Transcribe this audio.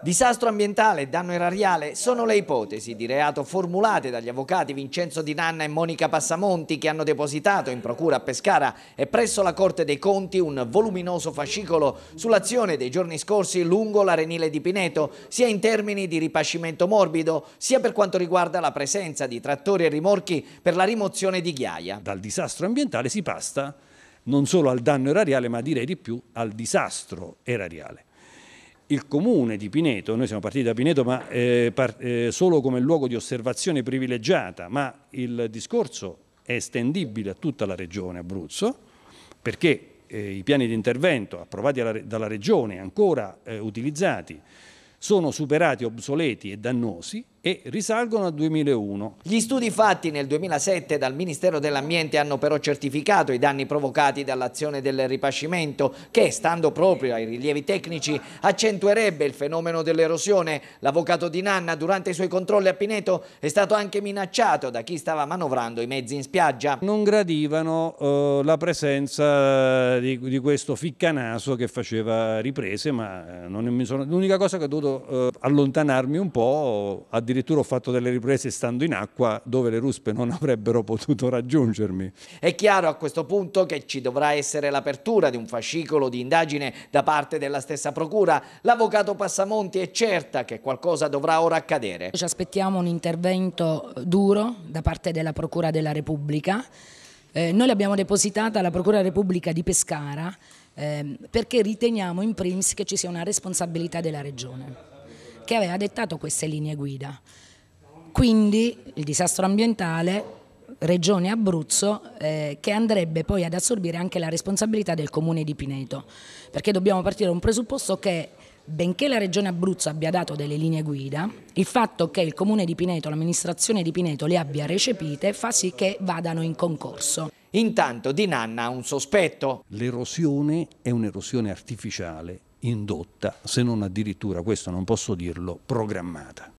Disastro ambientale e danno erariale sono le ipotesi di reato formulate dagli avvocati Vincenzo Di Nanna e Monica Passamonti che hanno depositato in procura a Pescara e presso la Corte dei Conti un voluminoso fascicolo sull'azione dei giorni scorsi lungo l'arenile di Pineto, sia in termini di ripascimento morbido, sia per quanto riguarda la presenza di trattori e rimorchi per la rimozione di ghiaia. Dal disastro ambientale si passa non solo al danno erariale ma direi di più al disastro erariale il comune di Pineto, noi siamo partiti da Pineto ma eh, par eh, solo come luogo di osservazione privilegiata, ma il discorso è estendibile a tutta la regione Abruzzo, perché eh, i piani di intervento approvati alla, dalla regione e ancora eh, utilizzati sono superati, obsoleti e dannosi e risalgono al 2001. Gli studi fatti nel 2007 dal Ministero dell'Ambiente hanno però certificato i danni provocati dall'azione del ripascimento che, stando proprio ai rilievi tecnici, accentuerebbe il fenomeno dell'erosione. L'avvocato di Nanna durante i suoi controlli a Pineto è stato anche minacciato da chi stava manovrando i mezzi in spiaggia. Non gradivano eh, la presenza eh, di, di, questo ficcanaso che faceva riprese, ma eh, l'unica cosa che ho dovuto eh, allontanarmi un po' a addirittura ho fatto delle riprese stando in acqua dove le ruspe non avrebbero potuto raggiungermi. È chiaro a questo punto che ci dovrà essere l'apertura di un fascicolo di indagine da parte della stessa procura. L'avvocato Passamonti è certa che qualcosa dovrà ora accadere. Ci aspettiamo un intervento duro da parte della Procura della Repubblica. Eh, noi l'abbiamo depositata alla Procura Repubblica di Pescara eh, perché riteniamo in primis che ci sia una responsabilità della Regione che aveva dettato queste linee guida. Quindi il disastro ambientale Regione Abruzzo eh, che andrebbe poi ad assorbire anche la responsabilità del comune di Pineto, perché dobbiamo partire da un presupposto che benché la Regione Abruzzo abbia dato delle linee guida, il fatto che il comune di Pineto, l'amministrazione di Pineto le abbia recepite fa sì che vadano in concorso. Intanto Di Nanna ha un sospetto. L'erosione è un'erosione artificiale indotta, se non addirittura, questo non posso dirlo, programmata.